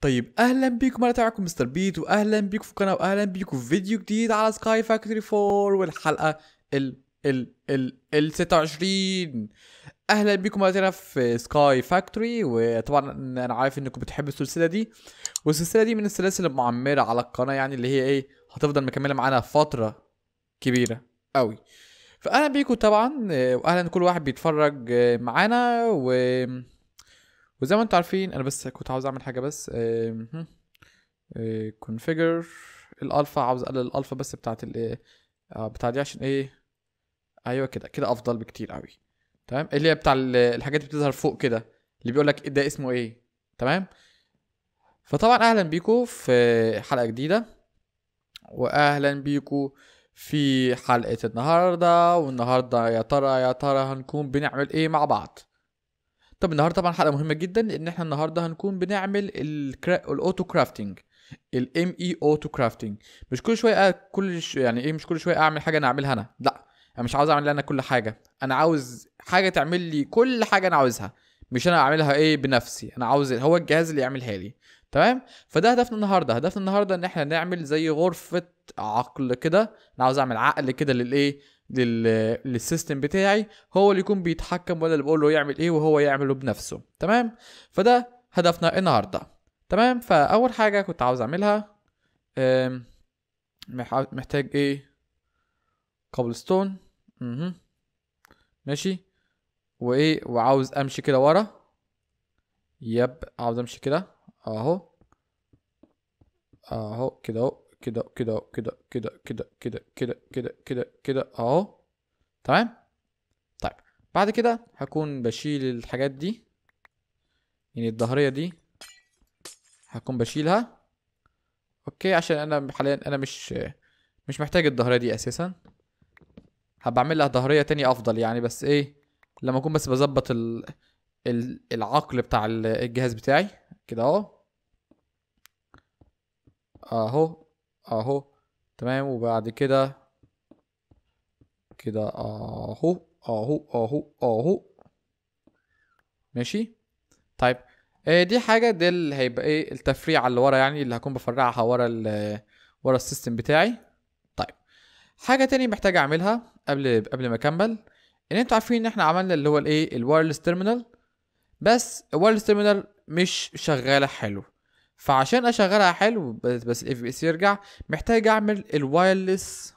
طيب اهلا بيكم انا تاعكم مستر بيت واهلا بيكم في القناة واهلا بيكم في فيديو جديد على سكاي فاكتوري 4 والحلقه ال ال ال ال 26 اهلا بيكم مرتين في سكاي فاكتوري وطبعا انا عارف انكم بتحبوا السلسله دي والسلسله دي من السلاسل المعمره على القناه يعني اللي هي ايه هتفضل مكمله معانا فتره كبيره قوي فاهلا بيكم طبعا واهلا كل واحد بيتفرج آه، معانا و وزي ما انتم عارفين انا بس كنت عاوز اعمل حاجه بس كونفيجر آه، الالفا عاوز اقلل الالفا بس بتاعت ال آه، بتاع دي عشان ايه ايوه كده كده افضل بكتير قوي تمام اللي هي بتاع الحاجات اللي بتظهر فوق كده اللي بيقول لك ده اسمه ايه تمام فطبعا اهلا بيكم في حلقه جديده واهلا بيكم في حلقه النهارده والنهارده يا ترى يا ترى هنكون بنعمل ايه مع بعض طب النهارده طبعا حلقه مهمه جدا لان احنا النهارده هنكون بنعمل الاوتو كرافتنج الام اي اوتو كرافتنج مش كل شويه كل ش... يعني ايه مش كل شويه اعمل حاجه انا اعملها انا لا انا مش عاوز اعمل انا كل حاجه انا عاوز حاجه تعمل لي كل حاجه انا عاوزها مش انا اعملها ايه بنفسي انا عاوز هو الجهاز اللي يعملها لي تمام فده هدفنا النهارده هدفنا النهارده ان احنا نعمل زي غرفه عقل كده انا عاوز اعمل عقل كده للايه للسيستم بتاعي هو اللي يكون بيتحكم ولا اللي بقول له يعمل ايه وهو يعمله بنفسه تمام فده هدفنا النهارده تمام فاول حاجه كنت عاوز اعملها محتاج ايه كوبلستون ستون ماشي وايه وعاوز امشي كده ورا يب عاوز امشي كده اهو اهو كده اهو كده كده كده كده كده كده كده كده كده كده اهو تمام طيب بعد كده هكون بشيل الحاجات دي يعني الظهريه دي هكون بشيلها اوكي عشان انا حاليا انا مش مش محتاج الظهريه دي اساسا هبقى اعمل لها ظهريه تانية افضل يعني بس ايه لما اكون بس بظبط ال... ال... العقل بتاع الجهاز بتاعي كده اهو اهو اهو تمام وبعد كده كده اهو اهو اهو اهو ماشي طيب آه دي حاجة دي اللي هيبقى ايه التفريعة اللي ورا يعني اللي هكون بفرعها ورا ال ورا السيستم بتاعي طيب حاجة تاني محتاج اعملها قبل قبل ما اكمل ان انتوا عارفين ان احنا عملنا اللي هو الايه الوايرلس تيرمينال بس الوايرلس تيرمينال مش شغالة حلو فعشان اشغلها حلو بس, بس الاف بي اس يرجع محتاج اعمل الوايرلس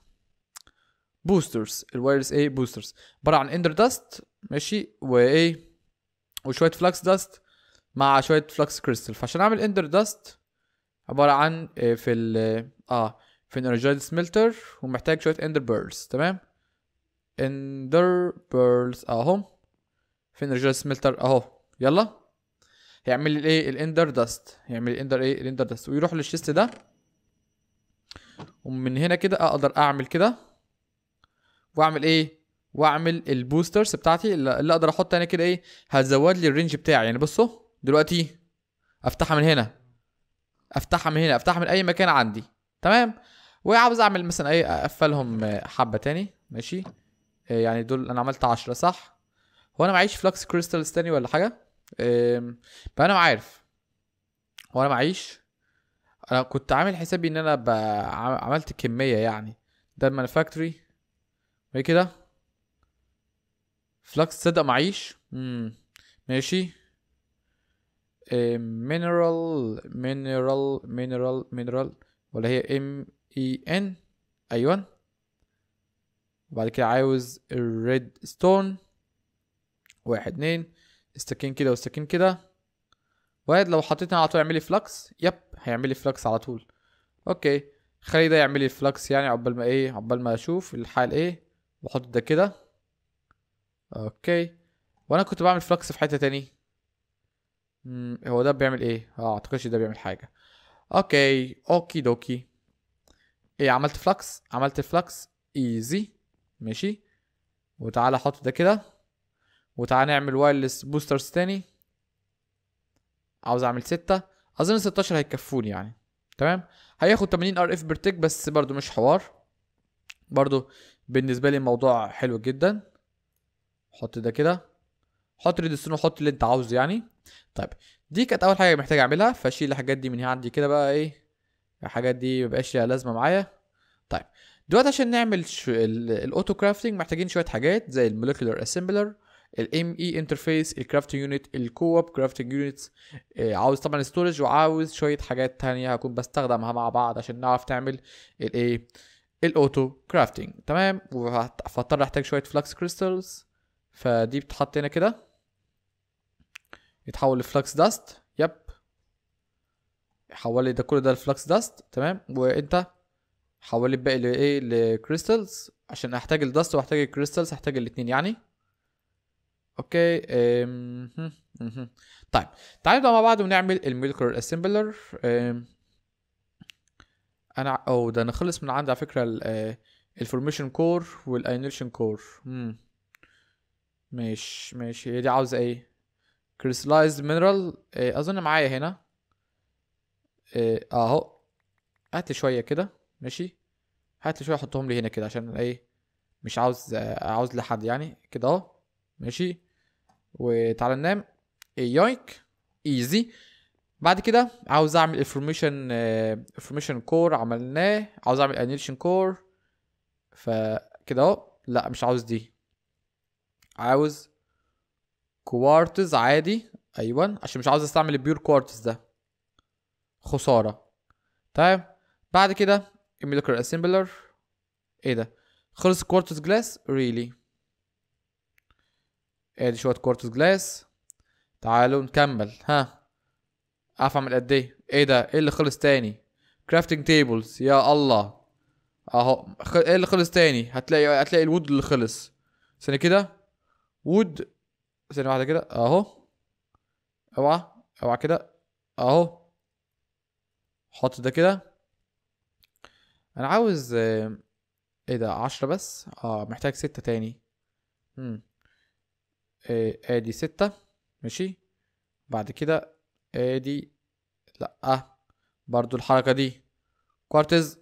بوسترز الوايرلس ايه بوسترز عباره عن اندر داست ماشي وايه وشويه فلكس داست مع شويه فلكس كريستال فعشان اعمل اندر داست عباره عن آه، في ال اه في انرجايز سميلتر ومحتاج شويه اندر بيرلز تمام اندر بيرلز اهو في انرجايز سميلتر اهو يلا هيعمل لي ايه الاندر داست هيعمل الاندر ايه الاندر داست ويروح للشيست ده ومن هنا كده اقدر اعمل كده واعمل ايه واعمل البوسترز بتاعتي اللي اقدر احط هنا كده ايه هتزود لي الرينج بتاعي يعني بصوا دلوقتي افتحها من هنا افتحها من هنا افتحها من اي مكان عندي تمام وعاوز اعمل مثلا ايه اقفلهم حبه تاني ماشي يعني دول انا عملت عشرة صح هو انا معيش فلكس كريستالز تاني ولا حاجه فانا عارف هو انا معيش انا كنت عامل حسابي ان انا عملت كميه يعني ده المانيفاكتوري ايه كده فلكس تصدق معيش امم ماشي مينرال مينرال مينرال مينرال ولا هي ام اي ان ايوه وبعد كده عاوز الريد ستون واحد اتنين استكين كده واستكين كده واحد لو حطيتني على طول يعمل لي فلكس يب هيعمل لي فلكس على طول اوكي خلي ده يعمل لي فلكس يعني عقبال ما ايه عقبال ما اشوف الحال ايه واحط ده كده اوكي وانا كنت بعمل فلكس في حته تاني مم. هو ده بيعمل ايه اه اعتقدش ده بيعمل حاجه اوكي اوكي دوكي ايه عملت فلكس عملت فلكس ايزي ماشي وتعالى احط ده كده وتعالى نعمل وايرلس بوسترز تاني عاوز اعمل ستة اظن 16 هيكفوني يعني تمام هياخد 80 ار اف برتك بس برضو مش حوار برضو بالنسبة لي الموضوع حلو جدا حط ده كده حط ريدستون وحط اللي انت عاوزه يعني طيب دي كانت اول حاجة محتاج اعملها فاشيل الحاجات دي من هنا عندي كده بقى ايه الحاجات دي مبقاش ليها لازمة معايا طيب دلوقتي عشان نعمل الاوتو كرافتنج محتاجين شوية حاجات زي المولكيولر اسمبلر الام اي انترفيس الكرافتنج يونت الكوب كرافتنج يونتس عاوز طبعا ستورج وعاوز شويه حاجات تانية هكون بستخدمها مع بعض عشان نعرف نعمل الايه الاوتو كرافتنج تمام فاضطر احتاج شويه فلكس كريستالز فدي بتتحط هنا كده يتحول لفلكس داست يب حول لي ده كل ده الفلكس داست تمام وانت حول لي الباقي لايه لكريستالز عشان احتاج الداست واحتاج الكريستالز هحتاج الاتنين يعني اوكي طيب تعالوا نبدا مع بعض ونعمل الميلكر اسمبلر انا او ده نخلص من عند على فكره الفورميشن كور والاينيشن كور ماشي ماشي هي دي عاوزه ايه كريستلايزد مينرال اظن معايا هنا إيه، اهو هات لي شويه كده ماشي هات لي شويه احطهم لي هنا كده عشان ايه مش عاوز آه، عاوز لحد يعني كده اهو ماشي وتعالى ننام إيه، يويك ايزي بعد كده عاوز اعمل انفورميشن انفورميشن كور عملناه عاوز اعمل انيليشن كور فكده اهو لا مش عاوز دي عاوز كوارتز عادي ايوه عشان مش عاوز استعمل البيور كوارتز ده خساره تمام طيب. بعد كده الميلكر اسمبلر ايه ده خلص كوارتز جلاس ريلي really. ادي شويه كورتس جلاس تعالوا نكمل ها اعرف اعمل قد ايه ايه ده ايه اللي خلص تاني كرافتنج تيبلز يا الله اهو ايه اللي خلص تاني هتلاقي هتلاقي الود اللي خلص ثانية كده وود ثانية واحدة كده اهو اوعى اوعى كده اهو حط ده كده انا عاوز آه، ايه ده عشرة بس اه محتاج ستة تاني مم. آه، ادي ستة ماشي بعد كده ادي لأ آه، برضو الحركة دي كوارتز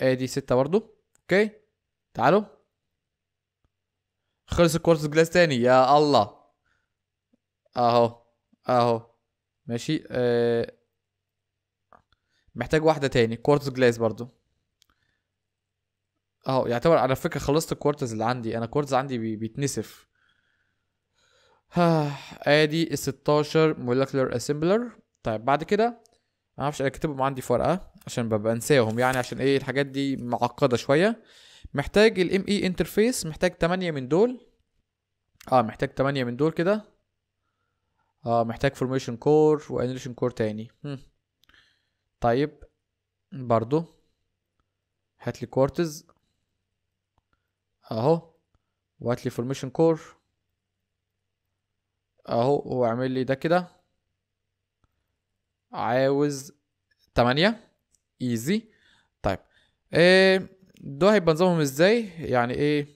ادي ستة برضو اوكي تعالوا خلص الكوارتز جلاس تاني يا الله اهو اهو ماشي أه محتاج واحدة تاني كوارتز جلاس برضو اه يعتبر على فكره خلصت الكوارترز اللي عندي انا الكوارترز عندي بي... بيتنسف ها ادي ال 16 مولكيولر اسمبلر طيب بعد كده ما اعرفش انا كاتبهم عندي في ورقه عشان ببقى انساهم يعني عشان ايه الحاجات دي معقده شويه محتاج الام اي انترفيس محتاج 8 من دول اه محتاج 8 من دول كده اه محتاج فورميشن كور وانيليشن كور تاني هم. طيب برضو هات لي كورتز اهو وهات لي فورميشن كور اهو واعمل لي ده كده عاوز تمانية ايزي طيب ايه ده هيبقى نظامهم ازاي يعني ايه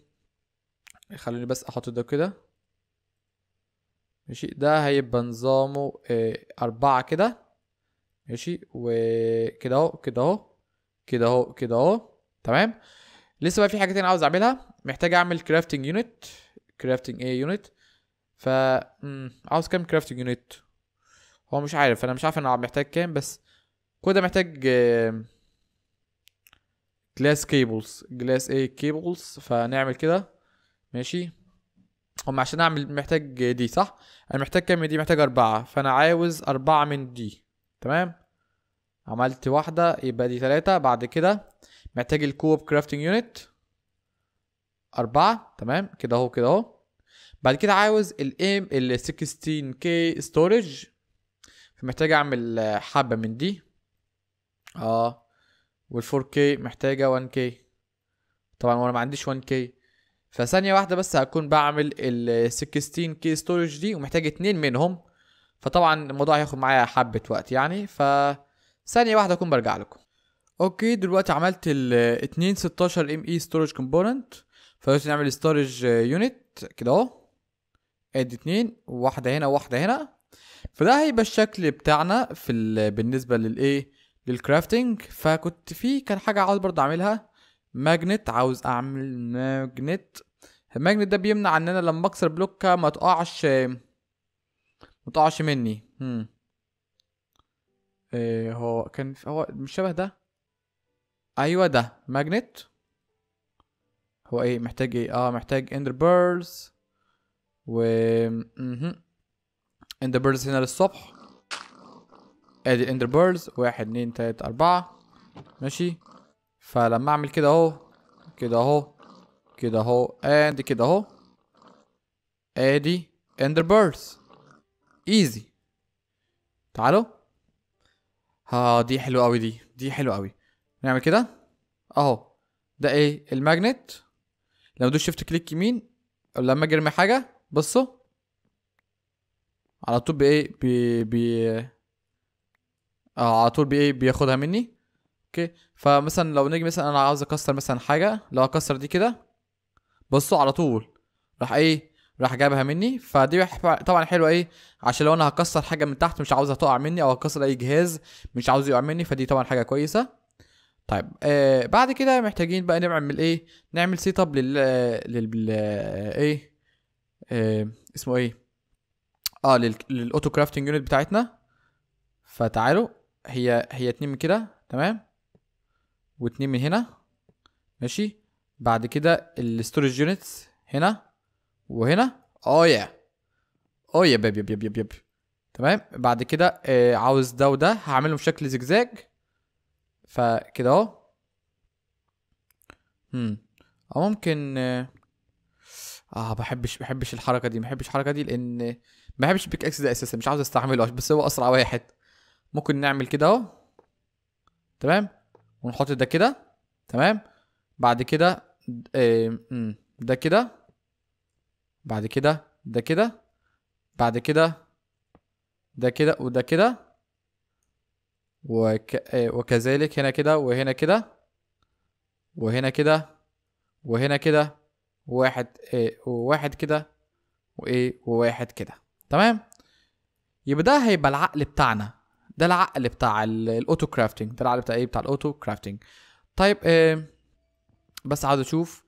خلوني بس احط ده كده ماشي ده هيبقى نظامه إيه اربعة كده ماشي وكده اهو كده اهو كده اهو كده اهو تمام لسه بقى في حاجتين عاوز اعملها محتاج اعمل كرافتنج يونت كرافتنج ايه يونت ف عاوز كام كرافتنج يونت هو مش عارف انا مش عارف انا محتاج كام بس ده محتاج جلاس كيبلز جلاس ايه كيبلز فنعمل كده ماشي هم عشان اعمل محتاج دي صح انا محتاج كام من دي محتاج اربعة فانا عاوز اربعة من دي تمام عملت واحدة يبقى دي تلاتة بعد كده محتاج الكوب كرافتنج يونت أربعة تمام كده اهو كده اهو بعد كده عاوز الام الـ 16k ستورج فمحتاج اعمل آه، حبه من دي اه والـ 4k محتاجه 1k طبعا وانا ما عنديش 1k فثانيه واحده بس هكون بعمل الـ 16k ستورج دي ومحتاج اتنين منهم فطبعا الموضوع هياخد معايا حبه وقت يعني ف ثانيه واحده اكون برجع لكم اوكي دلوقتي عملت الـ 2 16 ام اي storage component فبس نعمل ستورج يونت كده اهو ادي اتنين واحده هنا وواحده هنا فده هيبقى الشكل بتاعنا في بالنسبه للايه للكرافتنج فكنت في كان حاجه عاوز برضه اعملها ماجنت عاوز اعمل ماجنت الماجنت ده بيمنع ان انا لما اكسر بلوكه ما تقعش ما تقعش مني هم. ايه هو كان هو مش شبه ده ايوه ده ماجنت هو ايه محتاج ايه اه محتاج اندر بيرز و اندر بيرز هنا للصبح ادي اندر بيرز واحد اتنين تلاتة اربعة ماشي فلما اعمل كده اهو كده اهو كده اهو اند كده اهو ادي اندر بيرز ايزي تعالوا ها دي حلوه قوي دي دي حلوه قوي نعمل كده اهو ده ايه الماجنت لما دوس شيفت كليك يمين لما اجي ارمي حاجه بصوا على طول بايه بي بي اه على طول بايه بياخدها مني اوكي فمثلا لو نيجي مثلا انا عاوز اكسر مثلا حاجه لو اكسر دي كده بصوا على طول راح ايه راح جابها مني فدي طبعا حلوه ايه عشان لو انا هكسر حاجه من تحت مش عاوزها تقع مني او هكسر اي جهاز مش عاوز يقع مني فدي طبعا حاجه كويسه طيب آه بعد كده محتاجين بقى نعمل ايه نعمل سيت اب لل لل ايه آه اسمه ايه اه للاوتو كرافتنج يونت بتاعتنا فتعالوا هي هي اتنين من كده تمام واتنين من هنا ماشي بعد كده الاستورج يونتس هنا وهنا اه يا اه يا بيب يب يب يب يب تمام بعد كده آه عاوز ده وده هعملهم بشكل زجزاج فكده اهو او ممكن اه بحبش بحبش الحركه دي بحبش الحركه دي لان ما بحبش البيك اكس ده اساسا مش عاوز استعمله بس هو اسرع واحد ممكن نعمل كده اهو تمام ونحط ده كده تمام بعد كده آه، ده كده بعد كده ده كده بعد كده ده كده وده كده وك... آه، وكذلك هنا كده وهنا كده وهنا كده وهنا كده واحد ايه وواحد كده وايه وواحد كده تمام يبقى ده هيبقى العقل بتاعنا ده العقل بتاع الاوتو كرافتنج ده العقل بتاع ايه بتاع الاوتو كرافتنج طيب ايه بس عاوز اشوف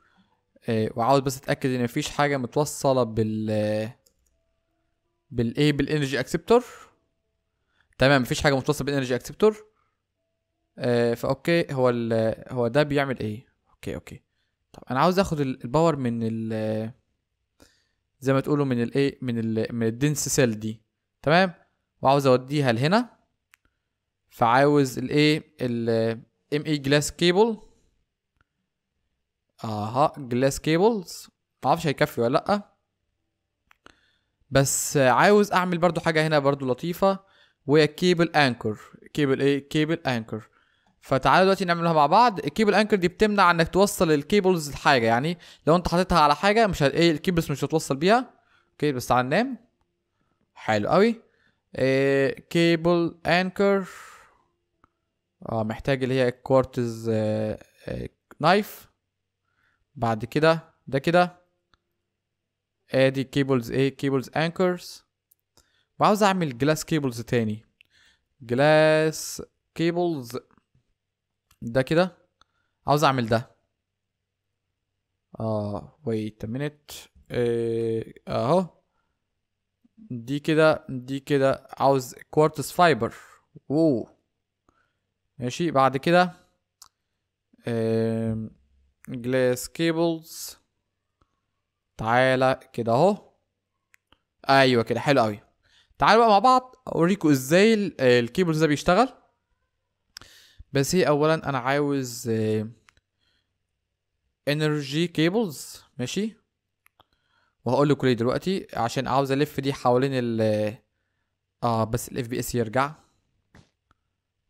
ايه وعاوز بس اتاكد ان مفيش حاجه متوصله بال بالايه بالانرجي اكسبتور تمام مفيش حاجه متصله بالانرجي اكسبتور آه فاوكي هو هو ده بيعمل ايه اوكي اوكي طب انا عاوز اخد الباور من ال زي ما تقولوا من الايه من ال من الدنس سيل دي تمام وعاوز اوديها لهنا فعاوز الايه ال ام اي جلاس كيبل اها جلاس كيبلز معرفش هيكفي ولا لا بس عاوز اعمل برضو حاجه هنا برضو لطيفه وكيبل انكر كيبل ايه كيبل انكر فتعالوا دلوقتي نعملها مع بعض الكيبل انكر دي بتمنع انك توصل الكيبلز لحاجه يعني لو انت حاططها على حاجه مش هت... ايه الكيبلز مش هتوصل بيها اوكي بس تعالى ننام حلو قوي إيه كيبل انكر اه محتاج اللي هي كوارتز آه، نايف آه، بعد كده ده كده ادي آه، كيبلز ايه كيبلز انكرز وعاوز اعمل جلاس كيبلز تاني جلاس كيبلز ده كده عاوز اعمل ده اه ويت مينيت آه، اهو دي كده دي كده عاوز كوارتز فايبر اوه ماشي بعد كده جلاس كيبلز تعالى كده اهو ايوه كده حلو قوي تعالوا بقى مع بعض اوريكم ازاي الكيبلز ده بيشتغل بس هي اولا انا عاوز انرجي آه، كيبلز ماشي وهقول لكم ليه دلوقتي عشان عاوز الف دي حوالين ال اه, آه، بس الاف بي اس يرجع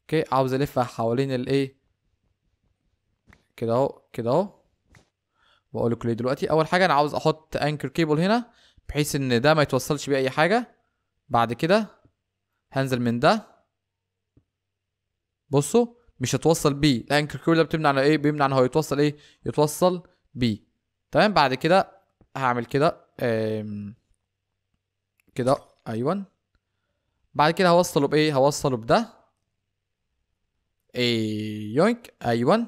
اوكي عاوز الفها حوالين الايه كده اهو كده اهو واقول لكم ليه دلوقتي اول حاجه انا عاوز احط انكر كيبل هنا بحيث ان ده ما يتوصلش بيه اي حاجه بعد كده هنزل من ده بصوا مش هتوصل بي الانكر كيو ده بتمنع انه ايه بيمنع ان هو يتوصل ايه يتوصل بي تمام بعد كده هعمل كده كده ايوه بعد كده هوصله بايه هوصله بده ايه يونك ايوه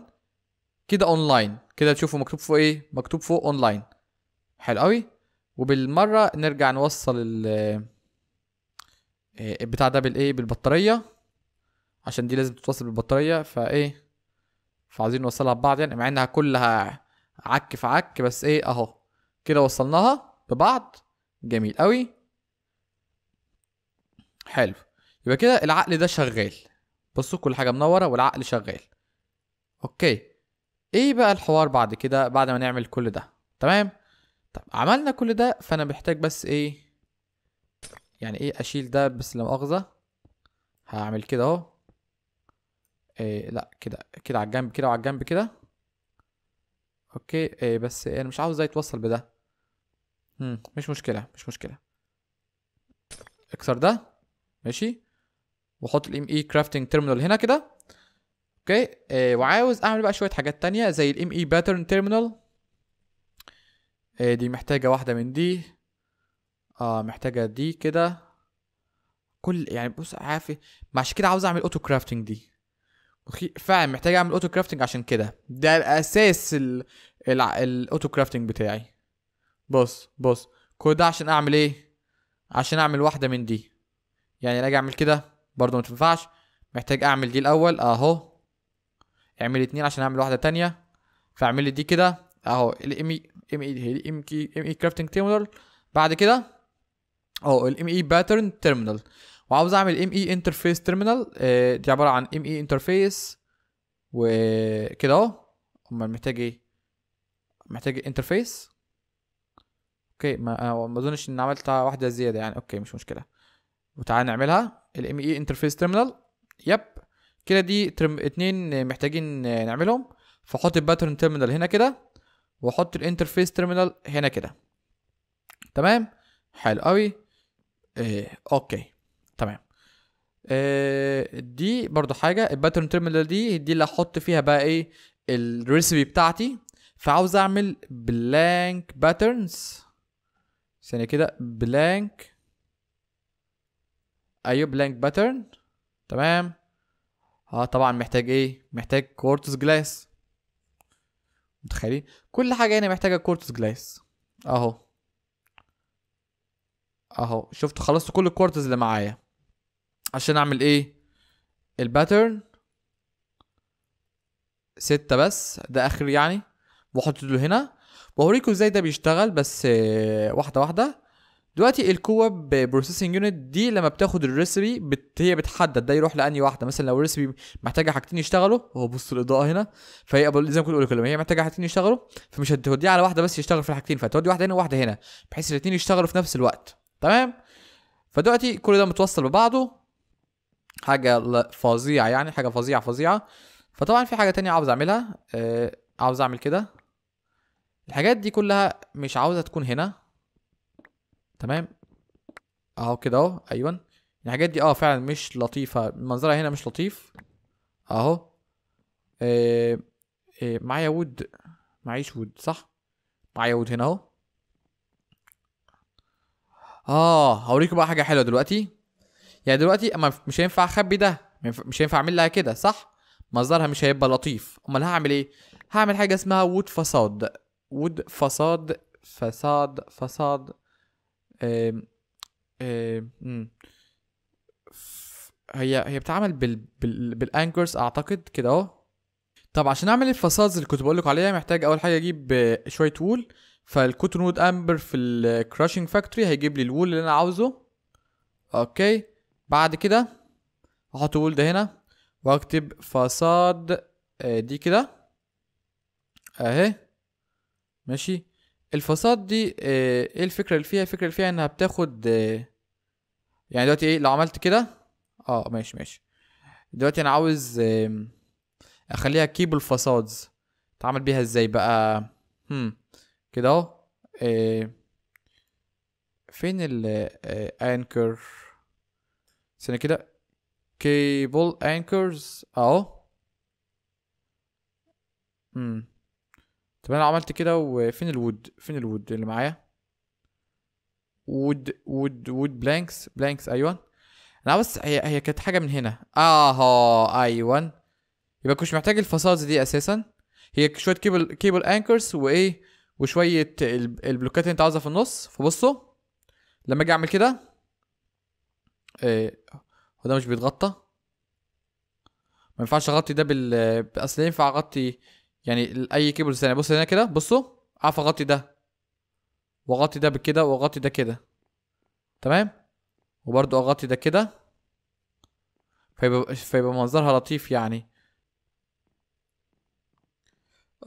كده اونلاين كده تشوفوا مكتوب فوق ايه مكتوب فوق اونلاين حلو قوي وبالمره نرجع نوصل ال آه، البتاع ده بالايه بالبطاريه عشان دي لازم تتوصل بالبطاريه فايه فعايزين نوصلها ببعض يعني مع انها كلها عك في عك بس ايه اهو كده وصلناها ببعض جميل قوي حلو يبقى كده العقل ده شغال بصوا كل حاجه منوره والعقل شغال اوكي ايه بقى الحوار بعد كده بعد ما نعمل كل ده تمام طب عملنا كل ده فانا محتاج بس ايه يعني ايه اشيل ده بس لا مؤاخذة هعمل كده اهو إيه لا كده كده على الجنب كده وعلى الجنب كده اوكي إيه بس انا مش عاوز ده يتوصل بده مم. مش مشكلة مش مشكلة اكسر ده ماشي واحط الام اي كرافتنج تيرمينال هنا كده اوكي إيه وعاوز اعمل بقى شوية حاجات تانية زي الام اي باترن إيه، تيرمينال دي محتاجة واحدة من دي اه محتاجه دي كده كل يعني بص عافي إيه؟ عشان كده عاوز اعمل اوتو كرافتنج دي فعلا محتاج اعمل اوتو كرافتنج عشان كده ده الاساس الاوتو كرافتنج بتاعي بص بص كل ده عشان اعمل ايه عشان اعمل واحده من دي يعني اجي اعمل كده برضه ما تنفعش محتاج اعمل دي الاول اهو اعمل اتنين عشان اعمل واحده تانية فاعمل لي دي كده اهو الام ام اي الام ام اي كرافتنج تيبل بعد كده اه الام اي باترن تيرمينال وعاوز اعمل ام اي انترفيس تيرمينال دي عباره عن ام اي انترفيس وكده اهو امال محتاج ايه محتاج انترفيس اوكي ما آه، ما اظنش ان عملت واحده زياده يعني اوكي مش مشكله وتعالى نعملها الام اي انترفيس تيرمينال يب كده دي اتنين محتاجين نعملهم فحط الباترن تيرمينال هنا كده واحط الانترفيس تيرمينال هنا كده تمام حلو قوي إيه اوكي تمام إيه دي برضو حاجه الباترن تيرمينال دي دي اللي احط فيها بقى ايه الريسبي بتاعتي فعاوز اعمل بلانك باترنز ثانيه كده بلانك ايوه بلانك باترن تمام اه طبعا محتاج ايه محتاج كورتس جلاس متخيلين كل حاجه هنا محتاجه كورتس جلاس اهو اهو شفت خلصت كل الكوارتز اللي معايا عشان اعمل ايه الباترن ستة بس ده اخر يعني واحط له هنا بوريكم ازاي ده بيشتغل بس آه، واحدة واحدة دلوقتي الكوة بروسيسنج يونت دي لما بتاخد الريسبي بت... هي بتحدد ده يروح لاني واحده مثلا لو الريسبي محتاجه حاجتين يشتغلوا هو بص الاضاءه هنا فهي زي ما كنت بقول لما هي محتاجه حاجتين يشتغلوا فمش هتوديها على واحده بس يشتغل في الحاجتين فتودي واحده هنا وواحده هنا بحيث الاثنين يشتغلوا في نفس الوقت تمام فدلوقتي كل ده متوصل ببعضه حاجه فظيعه يعني حاجه فظيعه فظيعه فطبعا في حاجه تانية عاوز اعملها آه عاوز اعمل كده الحاجات دي كلها مش عاوزه تكون هنا تمام اهو كده اهو ايوا الحاجات دي اه فعلا مش لطيفه منظرها هنا مش لطيف اهو آه آه معايا وود معيش وود صح معايا وود هنا اهو اه هوريكم بقى حاجه حلوه دلوقتي يعني دلوقتي اما مش هينفع اخبي ده مش هينفع اعمل لها كده صح مصدرها مش هيبقى لطيف امال هعمل ايه هعمل حاجه اسمها وود فساد وود فساد فساد فساد آم هي هي بتتعمل بال بال بالانكرز اعتقد كده اهو طب عشان اعمل الفصاد اللي كنت بقول لكم عليها محتاج اول حاجه اجيب شويه وول فالكوتون وود امبر في الكراشنج فاكتوري هيجيب لي الوول اللي انا عاوزه اوكي بعد كده احط وول ده هنا واكتب فصاد آه، دي كده اهي ماشي الفصاد دي آه، ايه الفكره اللي فيها الفكره اللي فيها انها بتاخد آه، يعني دلوقتي ايه لو عملت كده اه ماشي ماشي دلوقتي انا عاوز اخليها كيبل فصادز اتعامل بيها ازاي بقى هم كده اهو آه، فين الانكر سنة كده كيبل انكرز اهو امم طب انا عملت كده وفين الود فين الود اللي معايا وود وود وود بلانكس بلانكس ايوه انا بس هي هي كانت حاجه من هنا اها ايوه يبقى كنتش محتاج الفصاص دي اساسا هي شويه كيبل كيبل انكرز وايه وشويه البلوكات اللي انت عاوزها في النص فبصوا لما اجي اعمل كده آه، هو ده مش بيتغطى ما ينفعش اغطي ده بال اصل ينفع اغطي يعني اي كيبل ثانيه بص هنا كده بصوا اعرف اغطي ده واغطي ده بكده واغطي ده كده تمام وبرضو اغطي ده كده فيبقى فيبقى منظرها لطيف يعني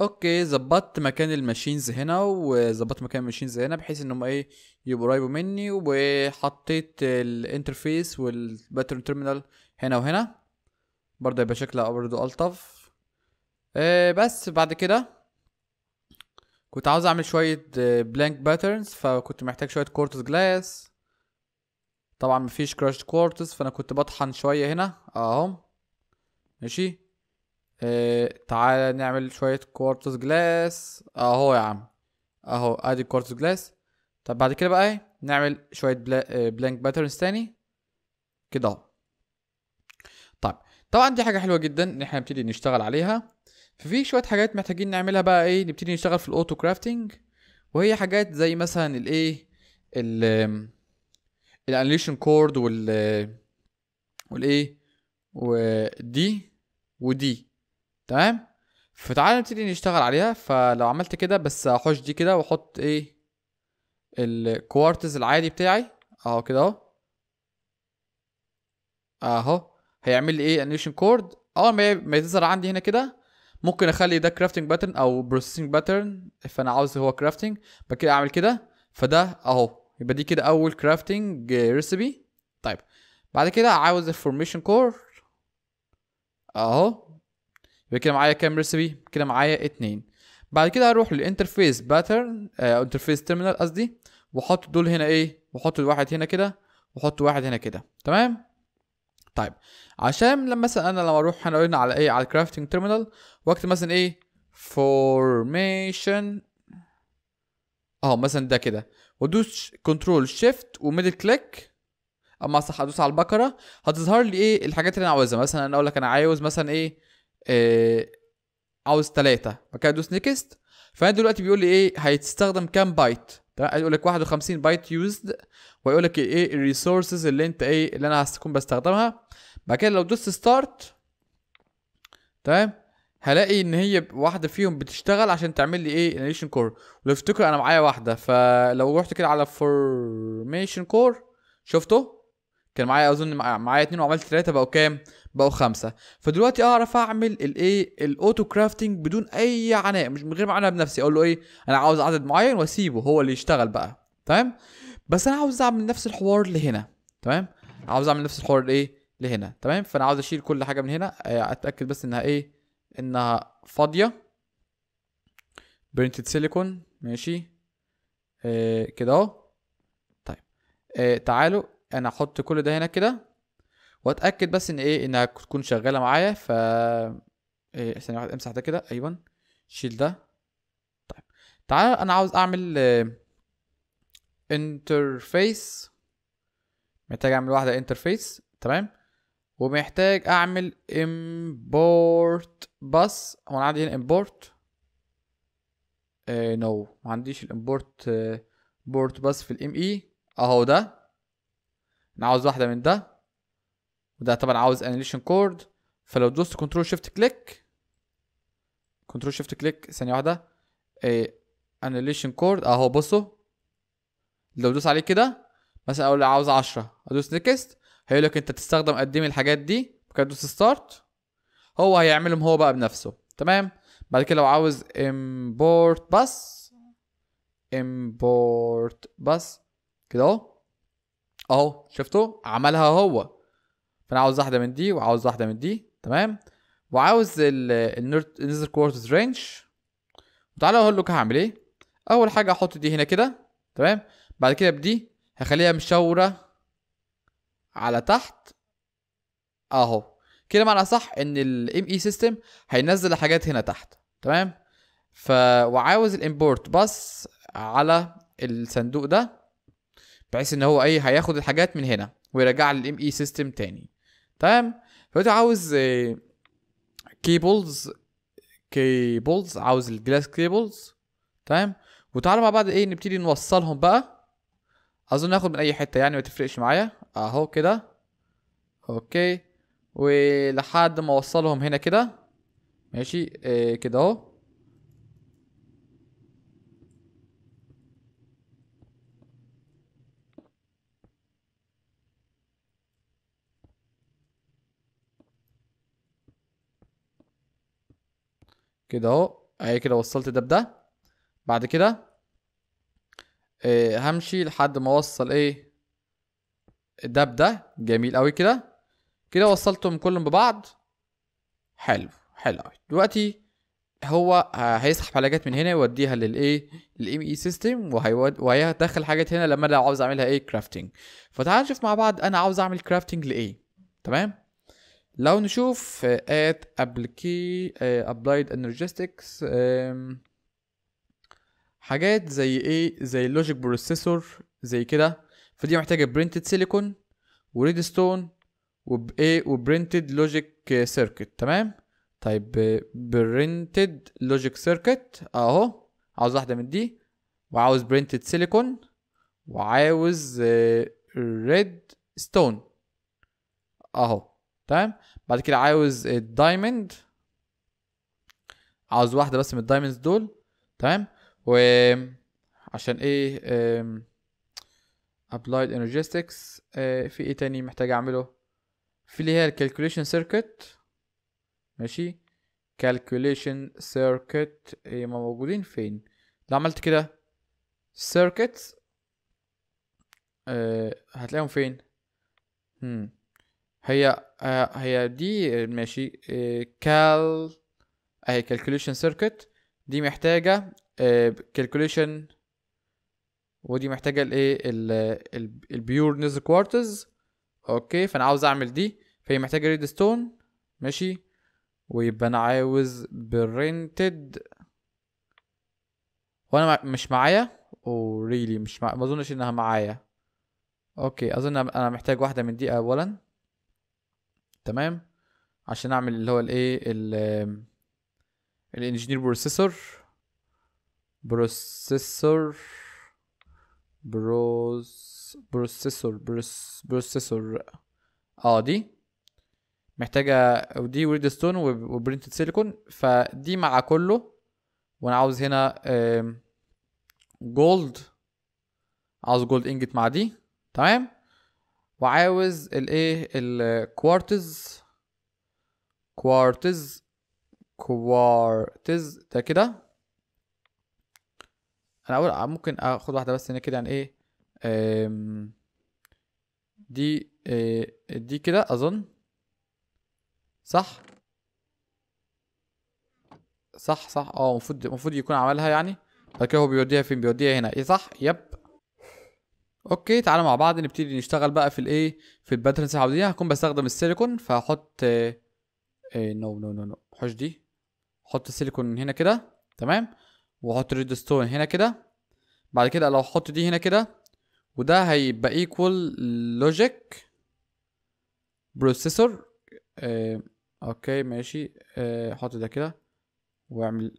اوكي ظبطت مكان الماشينز هنا وظبطت مكان الماشينز هنا بحيث ان هم ايه يبقوا قريبوا مني وحطيت الانترفيس والباترن تيرمينال هنا وهنا برضه هيبقى شكلها برضه الطف آه بس بعد كده كنت عاوز اعمل شويه بلانك آه، باترنز فكنت محتاج شويه كورتس جلاس طبعا مفيش كراش كورتس فانا كنت بطحن شويه هنا اهو ماشي إيه تعالى نعمل شوية كوارتز جلاس اهو يا عم اهو ادي كوارتز جلاس طب بعد كده بقى ايه نعمل شوية بلا بلانك آه، باترنز تاني كده اهو طيب طبعا دي حاجة حلوة جدا ان احنا نبتدي نشتغل عليها ففي شوية حاجات محتاجين نعملها بقى ايه نبتدي نشتغل في الاوتو كرافتنج وهي حاجات زي مثلا الايه ال إيه؟ الانليشن كورد وال آه، والايه ودي ودي تمام فتعالى نبتدي نشتغل عليها فلو عملت كده بس هخش دي كده واحط ايه الكوارتز العادي بتاعي اهو كده اهو اهو هيعمل لي ايه انيشن كورد اول ما يظهر عندي هنا كده ممكن اخلي ده كرافتنج باترن او بروسيسنج باترن فانا عاوز هو كرافتنج كده اعمل كده فده اهو يبقى دي كده اول كرافتنج ريسيبي طيب بعد كده عاوز الفورميشن كور اهو يبقى كده معايا كام ريسبي كده معايا اتنين بعد كده هروح للانترفيس باترن آه انترفيس تيرمينال قصدي واحط دول هنا ايه واحط الواحد هنا كده واحط واحد هنا كده تمام طيب عشان لما مثلا انا لما اروح هنا قلنا على ايه على الكرافتنج تيرمينال واكتب مثلا ايه فورميشن اهو مثلا ده كده وادوس كنترول شيفت وميدل كليك اما صح ادوس على البكره هتظهر لي ايه الحاجات اللي انا عاوزها مثلا انا اقول لك انا عاوز مثلا ايه إيه عاوز ثلاثة فكده ادوس نيكست فانا دلوقتي بيقول لي ايه هيتستخدم كام بايت تمام يقول لك 51 بايت يوزد ويقول لك ايه الريسورسز اللي انت ايه اللي انا هكون بستخدمها بعد كده لو دوست ستارت تمام هلاقي ان هي واحده فيهم بتشتغل عشان تعمل لي ايه انيشن كور ولو افتكر انا معايا واحده فلو رحت كده على فورميشن كور شفته كان معايا اظن معايا اتنين وعملت ثلاثه بقوا كام بقوا خمسه فدلوقتي اعرف اعمل الايه الاوتو كرافتنج بدون اي عناء مش من غير ما انا بنفسي اقول له ايه انا عاوز عدد معين واسيبه هو اللي يشتغل بقى تمام بس انا عاوز اعمل نفس الحوار لهنا تمام عاوز اعمل نفس الحوار لايه لهنا تمام فانا عاوز اشيل كل حاجه من هنا آه، اتاكد بس انها ايه انها فاضيه برنتد سيليكون ماشي آه، كده اهو طيب آه، تعالوا انا احط كل ده هنا كده واتاكد بس ان ايه انها تكون شغاله معايا ف إيه ثانيه واحده امسح ده كده ايوه شيل ده طيب تعال انا عاوز اعمل انترفيس آه، محتاج اعمل واحده انترفيس تمام ومحتاج اعمل امبورت بس هو انا عندي هنا امبورت آه، نو ما عنديش الامبورت آه، بورت بس في الام اي e. اهو ده انا عاوز واحده من ده وده طبعا عاوز انيليشن كورد فلو دوست كنترول شيفت كليك كنترول شيفت كليك ثانيه واحده ايه انيليشن كورد اهو بصوا لو دوس عليه كده مثلا اقول عاوز 10 ادوس نيكست هيقول لك انت تستخدم قد ايه الحاجات دي بكده ادوس ستارت هو هيعملهم هو بقى بنفسه تمام بعد كده لو عاوز امبورت بس امبورت بس كده اهو اهو شفتوا عملها هو فانا عاوز واحده من دي وعاوز واحده من دي تمام وعاوز النيزر كوارتز رينج تعالى اقول لك هعمل ايه اول حاجه احط دي هنا كده تمام بعد كده بدي هخليها مشاوره على تحت اهو كده معنى صح ان الام اي سيستم هينزل الحاجات هنا تحت تمام ف وعاوز الامبورت بس على الصندوق ده بحيث ان هو ايه هياخد الحاجات من هنا ويرجع للام اي سيستم تاني تمام فانت عاوز كيبلز آه، كيبلز عاوز الجلاس كيبلز تمام وتعالوا مع بعض ايه نبتدي نوصلهم بقى اظن ناخد من اي حته يعني ما تفرقش معايا اهو كده اوكي ولحد ما اوصلهم هنا كده ماشي إيه كده اهو كده اهو اهي كده وصلت ده بده بعد كده إيه همشي لحد ما اوصل ايه ده بده جميل قوي كده كده وصلتهم كلهم ببعض حلو حلو اوي دلوقتي هو هيسحب حاجات من هنا يوديها للايه للام اي e سيستم وهيدخل حاجات هنا لما انا عاوز اعملها ايه كرافتنج فتعال نشوف مع بعض انا عاوز اعمل كرافتنج لايه تمام لو نشوف ات ابلكي ابلايد انرجيستكس حاجات زي ايه زي اللوجيك بروسيسور زي كده فدي محتاجه برينتد سيليكون وريدستون وبايه وبرينتد لوجيك سيركت تمام طيب برينتد لوجيك سيركت اهو عاوز واحده من دي وعاوز برينتد سيليكون وعاوز ريد آه، ستون اهو تمام بعد كده عاوز الدايموند عاوز واحده بس من الدايموندز دول تمام و عشان ايه ابلايد انرجيستكس اه، في ايه تاني محتاج اعمله في اللي هي الكالكوليشن سيركت ماشي كالكوليشن سيركت إيه ما موجودين فين لو عملت كده سيركت أه هتلاقيهم فين هم هي آه، هي دي ماشي كال اهي كالكوليشن سيركت دي محتاجه كالكوليشن آه، ودي محتاجه الايه البيور نيز كوارتز اوكي فانا عاوز اعمل دي فهي محتاجه ريد ستون ماشي ويبقى انا عاوز برنتد وانا مش معايا او ريلي مش معايا ما اظنش انها معايا اوكي اظن انا محتاج واحده من دي اولا تمام عشان اعمل اللي هو الايه الانجينير بروسيسور بروسيسور بروس بروسيسور بروس بروسيسور اه دي محتاجة ودي ويرد ستون وبرنتد سيليكون فدي مع كله وانا عاوز هنا جولد عاوز جولد انجت مع دي تمام وعاوز الايه الكوارتز كوارتز كوارتز ده كده انا اول ممكن اخد واحده بس هنا كده يعني ايه دي آه، دي كده اظن صح صح صح اه المفروض المفروض يكون عملها يعني بعد كده هو بيوديها فين بيوديها هنا ايه صح يب اوكي تعالوا مع بعض نبتدي نشتغل بقى في الايه في الباترنز العوديه هكون بستخدم السيليكون فهحط آه، ايه نو نو نو نو حش دي حط السيليكون هنا كده تمام واحط ريد ستون هنا كده بعد كده لو احط دي هنا كده وده هيبقى ايكوال لوجيك بروسيسور ايه اوكي ماشي ايه حط ده كده واعمل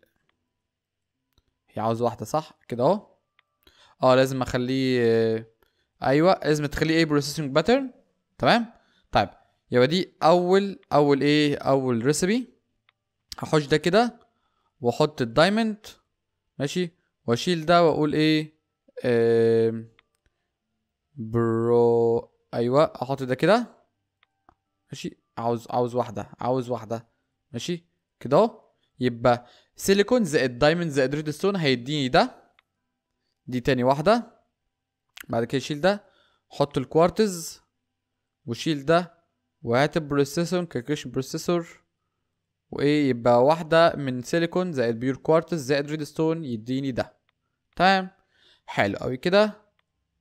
هي عاوز واحده صح كده اهو اه لازم اخليه ايه ايوه لازم تخليه ايه بروسيسنج باترن تمام طيب يبقى دي اول اول ايه اول ريسبي هحط ده كده واحط الدايموند ماشي واشيل ده واقول ايه آه برو ايوه احط ده كده ماشي عاوز عاوز واحده عاوز واحده ماشي كده اهو يبقى سيليكون زائد دايموند زائد ريدستون هيديني ده دي تاني واحده بعد كده شيل ده حط الكوارتز وشيل ده وهات البروسيسور كالكوليشن بروسيسور وايه يبقى واحدة من سيليكون زائد بيور كوارتز زائد ريدستون يديني ده تمام حلو اوي كده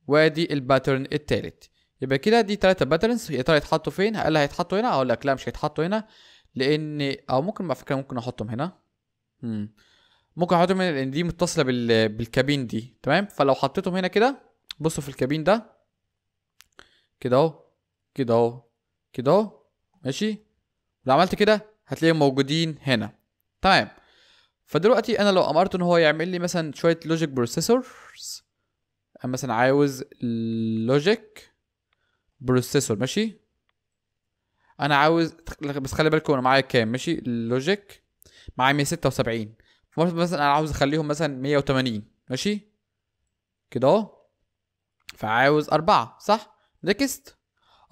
وادي الباترن التالت يبقى كده دي تلاتة باترنز يا ترى هيتحطوا فين هل هيتحطوا هنا اقولك لك لا مش هيتحطوا هنا لان او ممكن على فكره ممكن احطهم هنا مم. ممكن احطهم هنا لان دي متصله بالكابين دي تمام فلو حطيتهم هنا كده بصوا في الكابين ده كده اهو كده اهو كده اهو ماشي لو عملت كده هتلاقيهم موجودين هنا تمام فدلوقتي انا لو امرته ان هو يعمل لي مثلا شويه لوجيك بروسيسورز انا مثلا عاوز لوجيك بروسيسور ماشي انا عاوز بس خلي بالكم انا معايا كام ماشي لوجيك معايا 176 فمثلا انا عاوز اخليهم مثلا 180 ماشي كده اهو فعاوز أربعة صح؟ نكست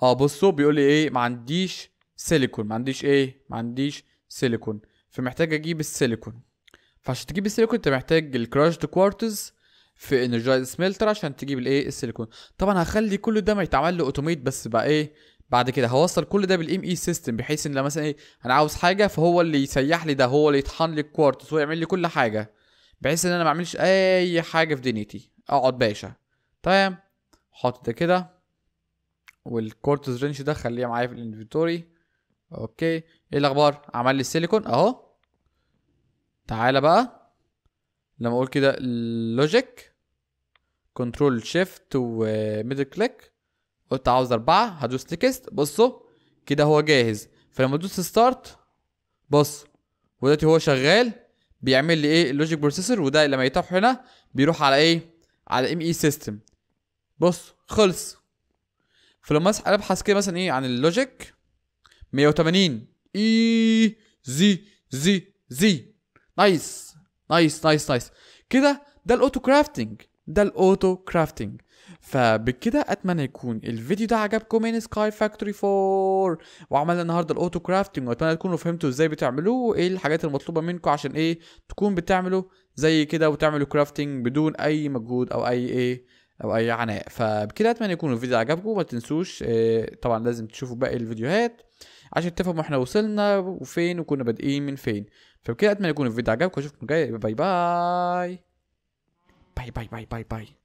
اه بصوا بيقول لي ايه ما عنديش سيليكون ما عنديش ايه ما عنديش سيليكون فمحتاج اجيب السيليكون فعشان تجيب السيليكون انت محتاج الكراشد كوارتز في انرجايز سميلتر عشان تجيب الايه السيليكون طبعا هخلي كل ده ما يتعمل له اوتوميت بس بقى ايه بعد كده هوصل كل ده بالام اي سيستم بحيث ان مثلا ايه انا عاوز حاجه فهو اللي يسيح لي ده هو اللي يطحن لي الكوارتز هو يعمل لي كل حاجه بحيث ان انا ما اعملش اي حاجه في دنيتي اقعد باشا تمام طيب. حاطط ده كده والكورتز رينش ده خليه معايا في الانفنتوري اوكي ايه الاخبار عمل لي السيليكون اهو تعالى بقى لما اقول كده لوجيك كنترول شيفت وميدل كليك قلت عاوز اربعة هدوس تكست بصوا كده هو جاهز فلما ادوس ستارت بص ودلوقتي هو شغال بيعمل لي ايه اللوجيك بروسيسور وده لما يتاح هنا بيروح على ايه على ام اي سيستم بص خلص فلما اصحى ابحث كده مثلا ايه عن اللوجيك 180 اي زي زي زي نايس نايس نايس نايس كده ده الاوتو كرافتنج ده الاوتو كرافتنج فبكده اتمنى يكون الفيديو ده عجبكم من سكاي فاكتوري 4 وعملنا النهارده الاوتو كرافتنج واتمنى تكونوا فهمتوا ازاي بتعملوه وايه الحاجات المطلوبه منكم عشان ايه تكون بتعملوا زي كده وتعملوا كرافتنج بدون اي مجهود او اي ايه او اي عناء فبكده اتمنى يكون الفيديو عجبكم ما تنسوش آه، طبعا لازم تشوفوا باقي الفيديوهات عشان تفهموا احنا وصلنا وفين وكنا بادئين من فين فبكده اتمنى يكون الفيديو عجبكم اشوفكم جاي باي باي باي باي باي باي باي